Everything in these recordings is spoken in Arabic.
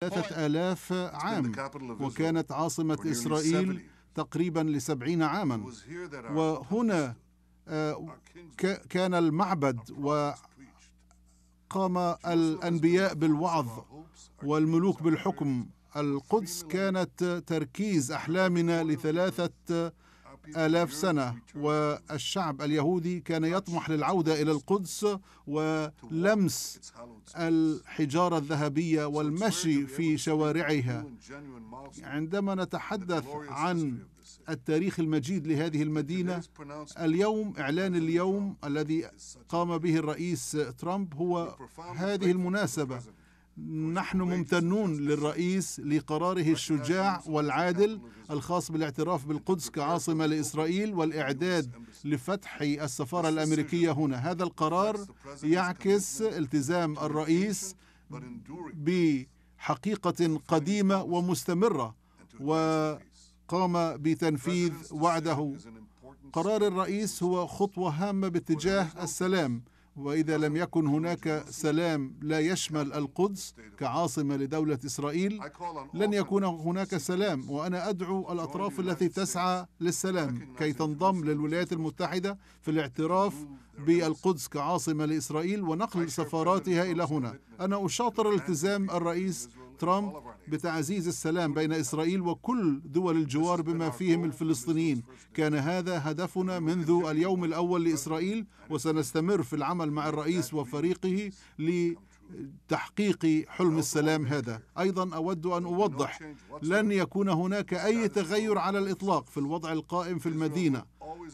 ثلاثة آلاف عام وكانت عاصمة إسرائيل تقريبا لسبعين عاما وهنا آه، كان المعبد وقام الأنبياء بالوعظ والملوك بالحكم القدس كانت تركيز أحلامنا لثلاثة آلاف سنة والشعب اليهودي كان يطمح للعودة إلى القدس ولمس الحجارة الذهبية والمشي في شوارعها عندما نتحدث عن التاريخ المجيد لهذه المدينة اليوم إعلان اليوم الذي قام به الرئيس ترامب هو هذه المناسبة نحن ممتنون للرئيس لقراره الشجاع والعادل الخاص بالاعتراف بالقدس كعاصمة لإسرائيل والإعداد لفتح السفارة الأمريكية هنا هذا القرار يعكس التزام الرئيس بحقيقة قديمة ومستمرة وقام بتنفيذ وعده قرار الرئيس هو خطوة هامة باتجاه السلام واذا لم يكن هناك سلام لا يشمل القدس كعاصمه لدوله اسرائيل لن يكون هناك سلام وانا ادعو الاطراف التي تسعى للسلام كي تنضم للولايات المتحده في الاعتراف بالقدس كعاصمه لاسرائيل ونقل سفاراتها الى هنا انا اشاطر التزام الرئيس ترامب بتعزيز السلام بين إسرائيل وكل دول الجوار بما فيهم الفلسطينيين كان هذا هدفنا منذ اليوم الأول لإسرائيل وسنستمر في العمل مع الرئيس وفريقه ل تحقيق حلم السلام هذا ايضا اود ان اوضح لن يكون هناك اي تغير على الاطلاق في الوضع القائم في المدينه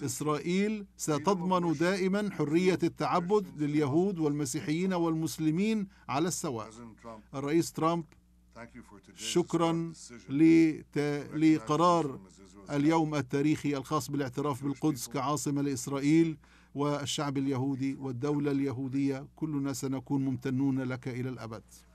اسرائيل ستضمن دائما حريه التعبد لليهود والمسيحيين والمسلمين على السواء الرئيس ترامب شكرا لقرار اليوم التاريخي الخاص بالاعتراف بالقدس كعاصمة لإسرائيل والشعب اليهودي والدولة اليهودية كلنا سنكون ممتنون لك إلى الأبد